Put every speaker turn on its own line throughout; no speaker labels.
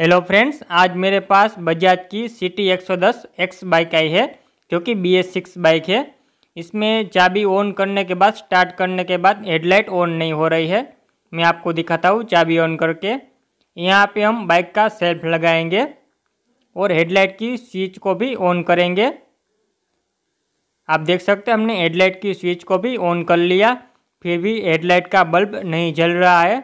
hello friends आज मेरे पास बजाज की सिटी 110 एक्स बाइक आई है जो कि बी एस सिक्स बाइक है इसमें चाबी ऑन करने के बाद स्टार्ट करने के बाद हेडलाइट ऑन नहीं हो रही है मैं आपको दिखाता हूँ चाबी ऑन करके यहाँ पे हम बाइक का सेल्फ लगाएंगे और हेडलाइट की स्विच को भी ऑन करेंगे आप देख सकते हैं हमने हेडलाइट की स्विच को भी ऑन कर लिया फिर भी हेडलाइट का बल्ब नहीं जल रहा है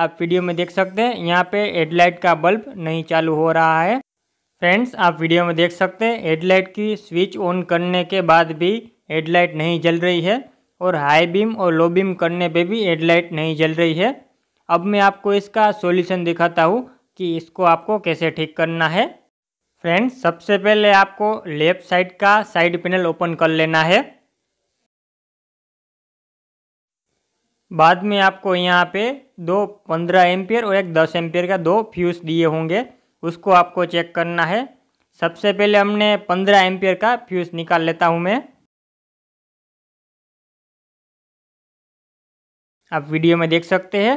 आप वीडियो में देख सकते हैं यहाँ पे हेडलाइट का बल्ब नहीं चालू हो रहा है फ्रेंड्स आप वीडियो में देख सकते हैं हेडलाइट की स्विच ऑन करने के बाद भी हेडलाइट नहीं जल रही है और हाई बीम और लो बीम करने पे भी हेडलाइट नहीं जल रही है अब मैं आपको इसका सॉल्यूशन दिखाता हूँ कि इसको आपको कैसे ठीक करना है फ्रेंड्स सबसे पहले आपको लेफ़्ट साइड का साइड पैनल ओपन कर लेना है बाद में आपको यहाँ पे दो पंद्रह एम्पियर और एक दस एम्पियर का दो फ्यूज़
दिए होंगे उसको आपको चेक करना है सबसे पहले हमने पंद्रह एम्पियर का फ्यूज़ निकाल लेता हूँ मैं आप वीडियो में देख सकते हैं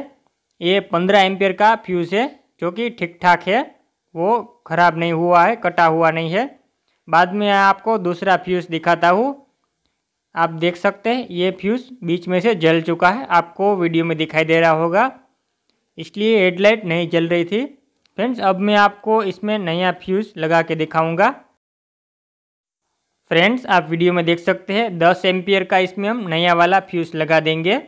ये पंद्रह एम्पियर का फ्यूज़ है जो कि
ठीक ठाक है वो ख़राब नहीं हुआ है कटा हुआ नहीं है बाद में आपको दूसरा फ्यूज़ दिखाता हूँ आप देख सकते हैं ये फ्यूज़ बीच में से जल चुका है आपको वीडियो में दिखाई दे रहा होगा इसलिए हेडलाइट नहीं जल रही थी फ्रेंड्स अब मैं आपको इसमें नया फ्यूज़ लगा के दिखाऊंगा फ्रेंड्स आप वीडियो में देख सकते हैं 10 एम्पियर का इसमें हम नया वाला फ्यूज़ लगा देंगे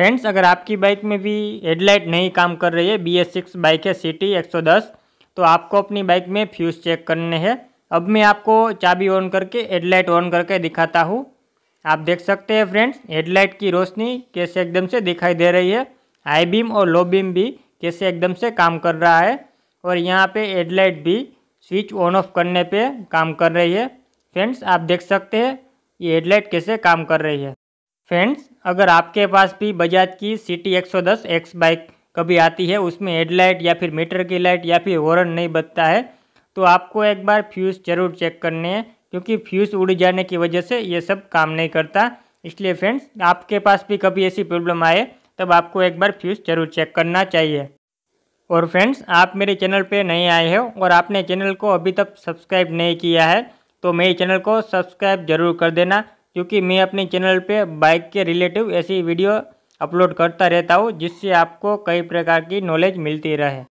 फ्रेंड्स अगर आपकी बाइक में भी हेडलाइट नहीं काम कर रही है बी एस सिक्स बाइक है सिटी दस तो आपको अपनी बाइक में फ्यूज़ चेक करने हैं अब मैं आपको चाबी ऑन करके हेडलाइट ऑन करके दिखाता हूँ आप देख सकते हैं फ्रेंड्स हेडलाइट की रोशनी कैसे एकदम से दिखाई दे रही है हाई बीम और लो बीम भी कैसे एकदम से काम कर रहा है और यहाँ पे हेडलाइट भी स्विच ऑन ऑफ करने पे काम कर रही है फ्रेंड्स आप देख सकते हैं ये हेडलाइट कैसे काम कर रही है फ्रेंड्स अगर आपके पास भी बजाज की सी टी एक्स बाइक कभी आती है उसमें हेडलाइट या फिर मीटर की लाइट या फिर हॉर्न नहीं बचता है तो आपको एक बार फ्यूज़ जरूर चेक करने हैं क्योंकि फ्यूज़ उड़ जाने की वजह से ये सब काम नहीं करता इसलिए फ्रेंड्स आपके पास भी कभी ऐसी प्रॉब्लम आए तब आपको एक बार फ्यूज़ जरूर चेक करना चाहिए और फ्रेंड्स आप मेरे चैनल पे नए आए हो और आपने चैनल को अभी तक सब्सक्राइब नहीं किया है तो मेरे चैनल को सब्सक्राइब जरूर कर देना क्योंकि मैं अपने चैनल पे
बाइक के रिलेटिव ऐसी वीडियो अपलोड करता रहता हूँ जिससे आपको कई प्रकार की नॉलेज मिलती रहे